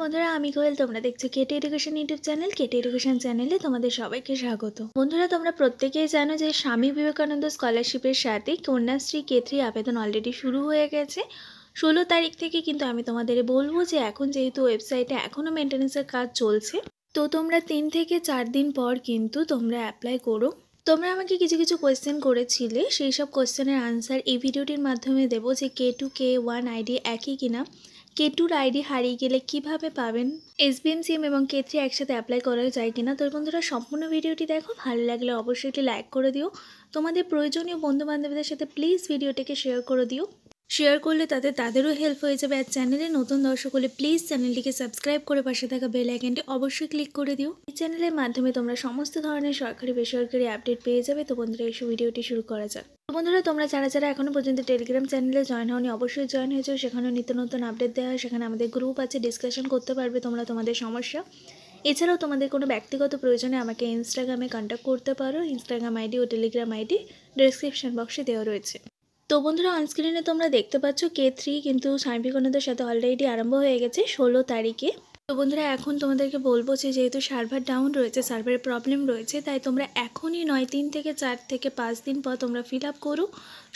বন্ধুরা আমি কোয়েল তোমরা দেখছো K T education YouTube channel K T education চ্যানেলে তোমাদের সবাইকে স্বাগত বন্ধুরা তোমরা প্রত্যেকেই জানো যে স্বামী বিবেকানন্দ স্কলারশিপের সাথে কন্যাশ্রী কেত্রী আবেদন অলরেডি শুরু হয়ে গেছে ষোলো তারিখ থেকে কিন্তু আমি তোমাদের বলবো যে এখন যেহেতু ওয়েবসাইটে এখনও মেনটেন্সের কাজ চলছে তো তোমরা তিন থেকে চার দিন পর কিন্তু তোমরা অ্যাপ্লাই করো তোমরা আমাকে কিছু কিছু কোয়েশ্চেন করেছিলে সেই সব কোয়েশ্চেনের আনসার এই ভিডিওটির মাধ্যমে দেবো যে K two K one ID একই কিনা কেটুর আইডি হারিয়ে গেলে কিভাবে পাবেন সি এম এবং কে থ্রি একসাথে অ্যাপ্লাই করা যায় কিনা তোর বন্ধুরা সম্পূর্ণ ভিডিওটি দেখো ভালো লাগলে অবশ্যই একটি লাইক করে দিও তোমাদের প্রয়োজনীয় বন্ধুবান্ধবীদের সাথে প্লিজ ভিডিওটিকে শেয়ার করে দিও শেয়ার করলে তাতে তাদেরও হেল্প হয়ে যাবে আর চ্যানেলে নতুন দর্শক হলে প্লিজ চ্যানেলটিকে সাবস্ক্রাইব করে পাশে থাকা বেল আইকনটি অবশ্যই ক্লিক করে দিও এই চ্যানেলের মাধ্যমে তোমরা সমস্ত ধরনের সরকারি বেসরকারি আপডেট পেয়ে যাবে তো বন্ধুরা এই ভিডিওটি শুরু করা যাক বন্ধুরা তোমরা যারা যারা এখনও পর্যন্ত টেলিগ্রাম চ্যানেলে জয়েন হওনি অবশ্যই জয়েন হয়েছো সেখানে নিত্য নতুন আপডেট দেওয়া হয় সেখানে আমাদের গ্রুপ আছে ডিসকাশন করতে পারবে তোমরা তোমাদের সমস্যা এছাড়াও তোমাদের কোনো ব্যক্তিগত প্রয়োজনে আমাকে ইনস্টাগ্রামে কন্ট্যাক্ট করতে পারো ইনস্টাগ্রাম আইডি ও টেলিগ্রাম আইডি ডিসক্রিপশন বক্সে দেওয়া রয়েছে তো বন্ধুরা অনস্ক্রিনে তোমরা দেখতে পাচ্ছ কে থ্রি কিন্তু স্বামী বিবেকানন্দের সাথে অলরেডি আরম্ভ হয়ে গেছে ষোলো তারিখে তো বন্ধুরা এখন তোমাদেরকে বলবো যে যেহেতু সার্ভার ডাউন রয়েছে সার্ভারের প্রবলেম রয়েছে তাই তোমরা এখনই নয় তিন থেকে চার থেকে পাঁচ দিন পর তোমরা ফিল আপ করো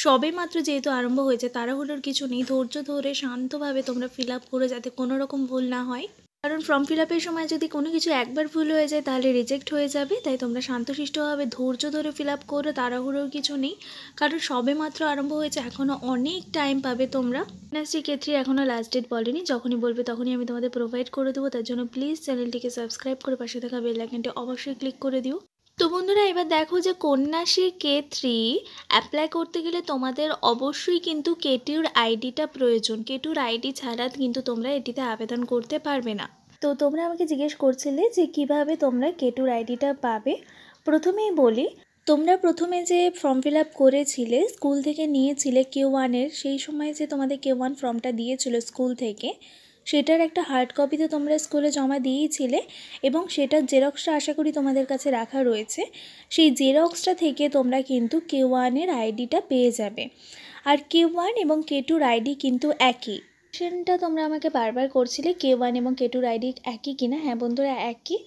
সবে মাত্র যেহেতু আরম্ভ হয়েছে তারা হলোর কিছু নেই ধৈর্য ধরে শান্তভাবে তোমরা ফিল আপ করো যাতে কোনো রকম ভুল না হয় কারণ ফর্ম ফিল আপের সময় যদি কোনো কিছু একবার ভুল হয়ে যায় তাহলে রিজেক্ট হয়ে যাবে তাই তোমরা শান্তশিষ্টভাবে ধৈর্য ধরে ফিল আপ করো তাড়াহুড়োর কিছু নেই কারণ সবে মাত্র আরম্ভ হয়েছে এখনও অনেক টাইম পাবে তোমরা ইন্ডাস্ট্রি ক্ষেত্রে এখনও লাস্ট ডেট বলেনি যখনই বলবে তখনই আমি তোমাদের প্রোভাইড করে দেবো তার জন্য প্লিজ চ্যানেলটিকে সাবস্ক্রাইব করে পাশে থাকা বেল আইকনটি অবশ্যই ক্লিক করে দিও তো বন্ধুরা এবার দেখো যে কন্যাশ্রী কে থ্রি অ্যাপ্লাই করতে গেলে তোমাদের অবশ্যই কিন্তু কেটিউর আইডিটা প্রয়োজন কেটুর আইডি ছাড়া কিন্তু তোমরা এটিতে আবেদন করতে পারবে না তো তোমরা আমাকে জিজ্ঞেস করছিলে যে কিভাবে তোমরা কেটুর আইডিটা পাবে প্রথমেই বলি তোমরা প্রথমে যে ফর্ম ফিল আপ করেছিলে স্কুল থেকে নিয়েছিলে কে ওয়ানের সেই সময় যে তোমাদের কে ওয়ান ফর্মটা দিয়েছিল স্কুল থেকে সেটার একটা হার্ড কপি তো তোমরা স্কুলে জমা দিয়েইছিলে এবং সেটার জেরক্সটা আশা করি তোমাদের কাছে রাখা রয়েছে সেই জেরক্সটা থেকে তোমরা কিন্তু কে ওয়ানের আইডিটা পেয়ে যাবে আর কে ওয়ান এবং কে টুর আইডি কিন্তু একই কোশ্চেনটা তোমরা আমাকে বারবার করছিলে কে ওয়ান এবং কে টুর আইডি একই কিনা হ্যাঁ বন্ধুরা একই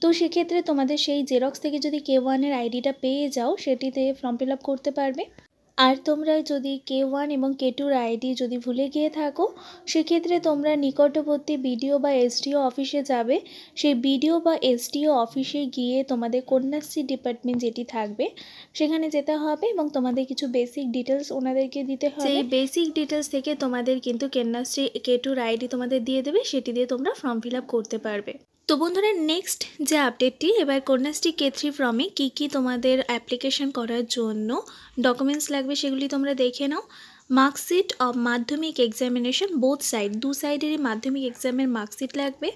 তো সেক্ষেত্রে তোমাদের সেই জেরক্স থেকে যদি কে ওয়ানের আইডিটা পেয়ে যাও সেটিতে ফর্ম ফিল আপ করতে পারবে আর তোমরা যদি কে ওয়ান এবং কে টুর আইডি যদি ভুলে গিয়ে থাকো সেক্ষেত্রে তোমরা নিকটবর্তী বিডিও বা এসডিও অফিসে যাবে সেই বিডিও বা এসডিও অফিসে গিয়ে তোমাদের কন্যাশ্রী ডিপার্টমেন্ট যেটি থাকবে সেখানে যেতে হবে এবং তোমাদের কিছু বেসিক ডিটেলস ওনাদেরকে দিতে হবে সেই বেসিক ডিটেলস থেকে তোমাদের কিন্তু কন্যাশ্রী কে টুর আইডি তোমাদের দিয়ে দেবে সেটি দিয়ে তোমরা ফর্ম ফিল করতে পারবে তো বন্ধুরা নেক্সট যে আপডেটটি এবার কন্যাশ্রী কে থ্রি ফর্মে কী কী তোমাদের অ্যাপ্লিকেশন করার জন্য ডকুমেন্টস লাগবে সেগুলি তোমরা দেখে নাও marksheet of Madhyamik examination both side দু সাইডেরই মাধ্যমিক এক্সামের মার্কশিট লাগবে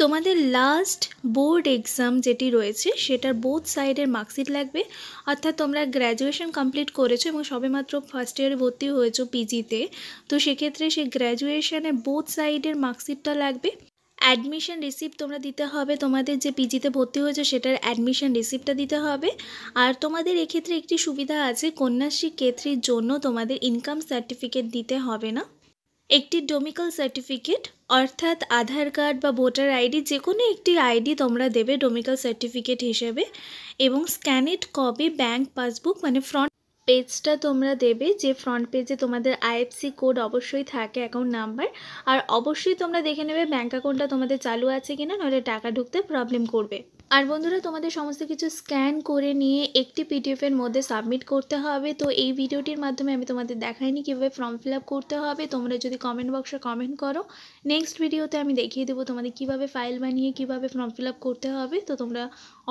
তোমাদের লাস্ট বোর্ড এক্সাম যেটি রয়েছে সেটার বোথ সাইডের মার্কশিট লাগবে অর্থাৎ তোমরা গ্র্যাজুয়েশন কমপ্লিট করেছো এবং সবেমাত্র ফার্স্ট ইয়ারে ভর্তি হয়েছো পিজিতে তো সেক্ষেত্রে সেই গ্র্যাজুয়েশনের বোথ সাইডের মার্কশিটটা লাগবে অ্যাডমিশন রিসিপ্ট তোমরা দিতে হবে তোমাদের যে পিজিতে ভর্তি হয়েছে সেটার অ্যাডমিশন রিসিপ্টটা দিতে হবে আর তোমাদের এক্ষেত্রে একটি সুবিধা আছে কন্যাশ্রী কেত্রির জন্য তোমাদের ইনকাম সার্টিফিকেট দিতে হবে না একটি ডোমিকাল সার্টিফিকেট অর্থাৎ আধার কার্ড বা ভোটার আইডি যে কোনো একটি আইডি তোমরা দেবে ডোমিকাল সার্টিফিকেট হিসেবে এবং স্ক্যানেড কপি ব্যাংক পাসবুক মানে ফ্রন্ট পেজটা তোমরা দেবে যে ফ্রন্ট পেজে তোমাদের আইএফসি কোড অবশ্যই থাকে অ্যাকাউন্ট নাম্বার আর অবশ্যই তোমরা দেখে নেবে ব্যাঙ্ক অ্যাকাউন্টটা তোমাদের চালু আছে কিনা নইলে টাকা ঢুকতে প্রবলেম করবে আর বন্ধুরা তোমাদের সমস্ত কিছু স্ক্যান করে নিয়ে একটি পিডিএফের মধ্যে সাবমিট করতে হবে তো এই ভিডিওটির মাধ্যমে আমি তোমাদের দেখাইনি কীভাবে ফর্ম ফিল করতে হবে তোমরা যদি কমেন্ট বক্সে কমেন্ট করো নেক্সট ভিডিওতে আমি দেখিয়ে দেবো তোমাদের কিভাবে ফাইল বানিয়ে কিভাবে ফর্ম ফিল করতে হবে তো তোমরা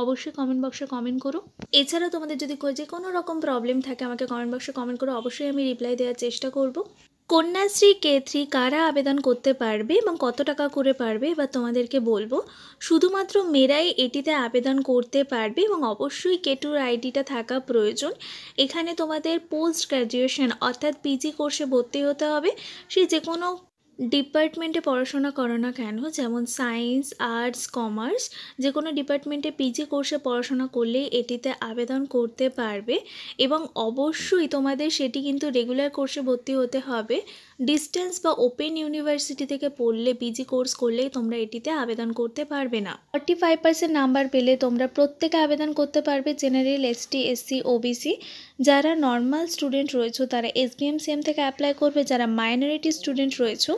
অবশ্যই কমেন্ট বক্সে কমেন্ট করো এছাড়া তোমাদের যদি যে কোনো রকম প্রবলেম থাকে আমাকে কমেন্ট বক্সে কমেন্ট করো অবশ্যই আমি রিপ্লাই দেওয়ার চেষ্টা করব কন্যাশ্রী কে থ্রি কারা আবেদন করতে পারবে এবং কত টাকা করে পারবে বা তোমাদেরকে বলবো শুধুমাত্র মেয়েরাই এটিতে আবেদন করতে পারবে এবং অবশ্যই কেটুর আইডিটা থাকা প্রয়োজন এখানে তোমাদের পোস্ট গ্র্যাজুয়েশন অর্থাৎ পিজি কোর্সে ভর্তি হতে হবে সে যে কোনো ডিপার্টমেন্টে পড়াশোনা করো না কেন যেমন সায়েন্স আর্টস কমার্স যে কোনো ডিপার্টমেন্টে পিজি কোর্সে পড়াশোনা করলে এটিতে আবেদন করতে পারবে এবং অবশ্যই তোমাদের সেটি কিন্তু রেগুলার কোর্সে ভর্তি হতে হবে ডিস্টেন্স বা ওপেন ইউনিভার্সিটি থেকে পড়লে পিজি কোর্স করলেই তোমরা এটিতে আবেদন করতে পারবে না ফর্টি ফাইভ পার্সেন্ট নাম্বার পেলে তোমরা প্রত্যেকে আবেদন করতে পারবে জেনারেল এসটি এসসি ওবিসি যারা নর্মাল স্টুডেন্ট রয়েছে তারা এসবিএম সিএম থেকে অ্যাপ্লাই করবে যারা মাইনরিটি স্টুডেন্ট রয়েছে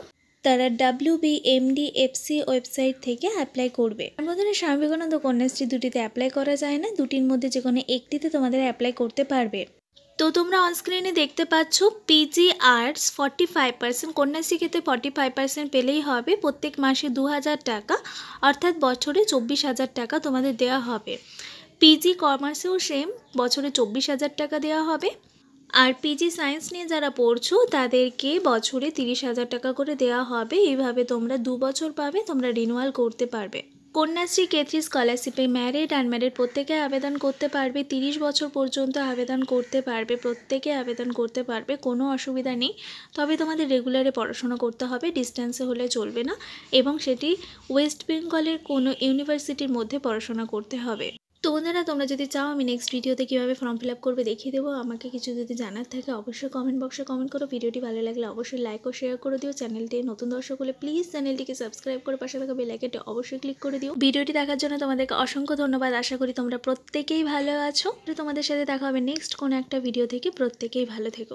তারা W B F C website থেকে অ্যাপ্লাই করবে আমাদের স্বামী বিবেকানন্দ কন্যাশ্রী দুটিতে অ্যাপ্লাই করা যায় না দুটির মধ্যে যে কোনো একটিতে তোমাদের অ্যাপ্লাই করতে পারবে তো তোমরা অনস্ক্রিনে দেখতে পাচ্ছ PG arts forty five percent Kanyashree ক্ষেত্রে ফর্টি ফাইভ পার্সেন্ট পেলেই হবে প্রত্যেক মাসে দু হাজার টাকা অর্থাৎ বছরে চব্বিশ হাজার টাকা তোমাদের দেওয়া হবে পিজি কমার্সেও সেম বছরে চব্বিশ হাজার টাকা দেওয়া হবে আর পিজি সায়েন্স নিয়ে যারা পড়ছো তাদেরকে বছরে তিরিশ হাজার টাকা করে দেওয়া হবে এইভাবে তোমরা দু বছর পাবে তোমরা রিনুয়াল করতে পারবে কন্যাশ্রী কেথ্রি স্কলারশিপে ম্যারিড ম্যারিড প্রত্যেকে আবেদন করতে পারবে তিরিশ বছর পর্যন্ত আবেদন করতে পারবে প্রত্যেকে আবেদন করতে পারবে কোনো অসুবিধা নেই তবে তোমাদের রেগুলারে পড়াশোনা করতে হবে ডিস্ট্যান্সে হলে চলবে না এবং সেটি ওয়েস্ট বেঙ্গলের কোনো ইউনিভার্সিটির মধ্যে পড়াশোনা করতে হবে তো বন্ধুরা তোমরা যদি চাও আমি নেক্সট ভিডিওতে কীভাবে ফর্ম ফিল আপ করবে দেখিয়ে দেবো আমাকে কিছু যদি জানার থাকে অবশ্যই কমেন্ট বক্সে কমেন্ট করো ভিডিওটি ভালো লাগলে অবশ্যই লাইক ও শেয়ার করে দিও চ্যানেলটি নতুন দর্শক হলে প্লিজ চ্যানেলটিকে সাবস্ক্রাইব করে পাশে থাকা বেলাইকেটে অবশ্যই ক্লিক করে দিও ভিডিওটি দেখার জন্য তোমাদেরকে অসংখ্য ধন্যবাদ আশা করি তোমরা প্রত্যেকেই ভালো আছো তোমাদের সাথে দেখা হবে নেক্সট কোনো একটা ভিডিও থেকে প্রত্যেকেই ভালো থেকো